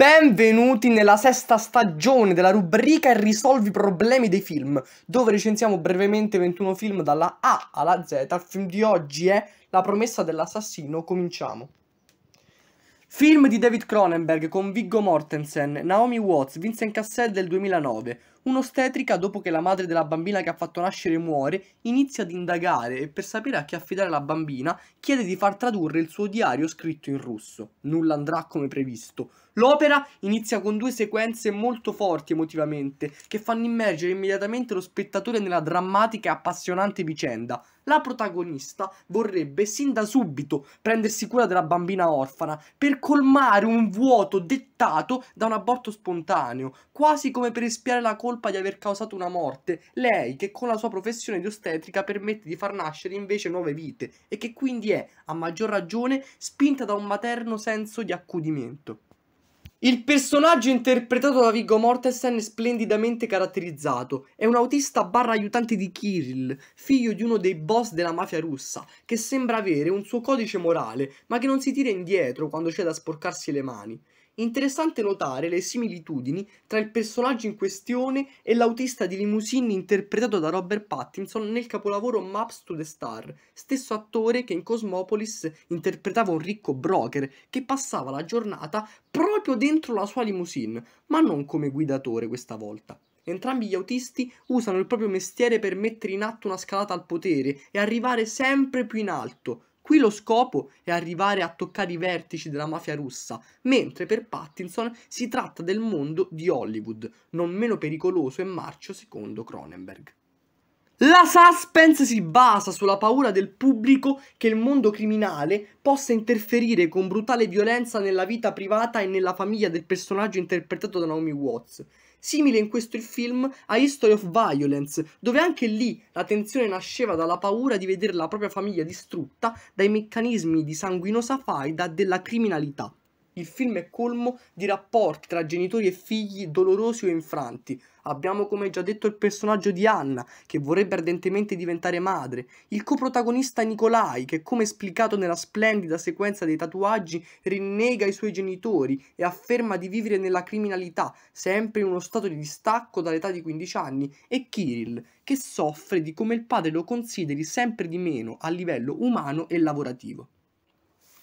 Benvenuti nella sesta stagione della rubrica Risolvi i problemi dei film, dove recensiamo brevemente 21 film dalla A alla Z. Il film di oggi è La promessa dell'assassino, cominciamo. Film di David Cronenberg con Viggo Mortensen, Naomi Watts, Vincent Cassel del 2009, un'ostetrica, dopo che la madre della bambina che ha fatto nascere muore, inizia ad indagare e per sapere a chi affidare la bambina chiede di far tradurre il suo diario scritto in russo. Nulla andrà come previsto. L'opera inizia con due sequenze molto forti emotivamente, che fanno immergere immediatamente lo spettatore nella drammatica e appassionante vicenda. La protagonista vorrebbe sin da subito prendersi cura della bambina orfana per colmare un vuoto dettagliato dettato da un aborto spontaneo, quasi come per espiare la colpa di aver causato una morte, lei che con la sua professione di ostetrica permette di far nascere invece nuove vite e che quindi è, a maggior ragione, spinta da un materno senso di accudimento. Il personaggio interpretato da Viggo Mortensen è splendidamente caratterizzato. È un autista barra aiutante di Kirill, figlio di uno dei boss della mafia russa, che sembra avere un suo codice morale, ma che non si tira indietro quando c'è da sporcarsi le mani. Interessante notare le similitudini tra il personaggio in questione e l'autista di limousine interpretato da Robert Pattinson nel capolavoro Maps to the Star, stesso attore che in Cosmopolis interpretava un ricco broker che passava la giornata proprio dentro la sua limousine, ma non come guidatore questa volta. Entrambi gli autisti usano il proprio mestiere per mettere in atto una scalata al potere e arrivare sempre più in alto, Qui lo scopo è arrivare a toccare i vertici della mafia russa, mentre per Pattinson si tratta del mondo di Hollywood, non meno pericoloso e marcio secondo Cronenberg. La suspense si basa sulla paura del pubblico che il mondo criminale possa interferire con brutale violenza nella vita privata e nella famiglia del personaggio interpretato da Naomi Watts. Simile in questo il film a History of Violence, dove anche lì la tensione nasceva dalla paura di vedere la propria famiglia distrutta dai meccanismi di sanguinosa faida della criminalità il film è colmo di rapporti tra genitori e figli dolorosi o infranti. Abbiamo come già detto il personaggio di Anna, che vorrebbe ardentemente diventare madre, il coprotagonista Nicolai, che come esplicato nella splendida sequenza dei tatuaggi, rinnega i suoi genitori e afferma di vivere nella criminalità, sempre in uno stato di distacco dall'età di 15 anni, e Kirill, che soffre di come il padre lo consideri sempre di meno a livello umano e lavorativo.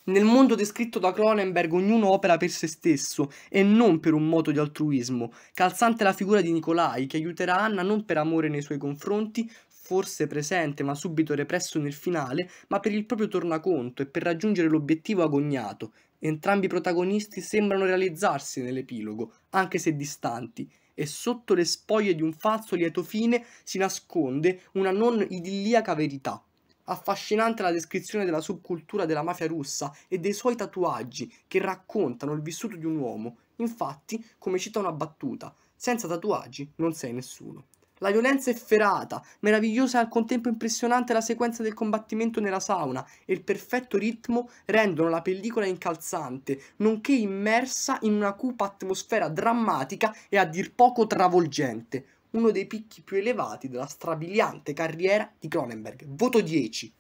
Nel mondo descritto da Cronenberg ognuno opera per se stesso e non per un moto di altruismo, calzante la figura di Nicolai che aiuterà Anna non per amore nei suoi confronti, forse presente ma subito represso nel finale, ma per il proprio tornaconto e per raggiungere l'obiettivo agognato. Entrambi i protagonisti sembrano realizzarsi nell'epilogo, anche se distanti, e sotto le spoglie di un falso lieto fine si nasconde una non idilliaca verità. Affascinante la descrizione della subcultura della mafia russa e dei suoi tatuaggi che raccontano il vissuto di un uomo. Infatti, come cita una battuta, senza tatuaggi non sei nessuno. La violenza efferata, meravigliosa e al contempo impressionante la sequenza del combattimento nella sauna e il perfetto ritmo rendono la pellicola incalzante, nonché immersa in una cupa atmosfera drammatica e a dir poco travolgente uno dei picchi più elevati della strabiliante carriera di Cronenberg. Voto 10.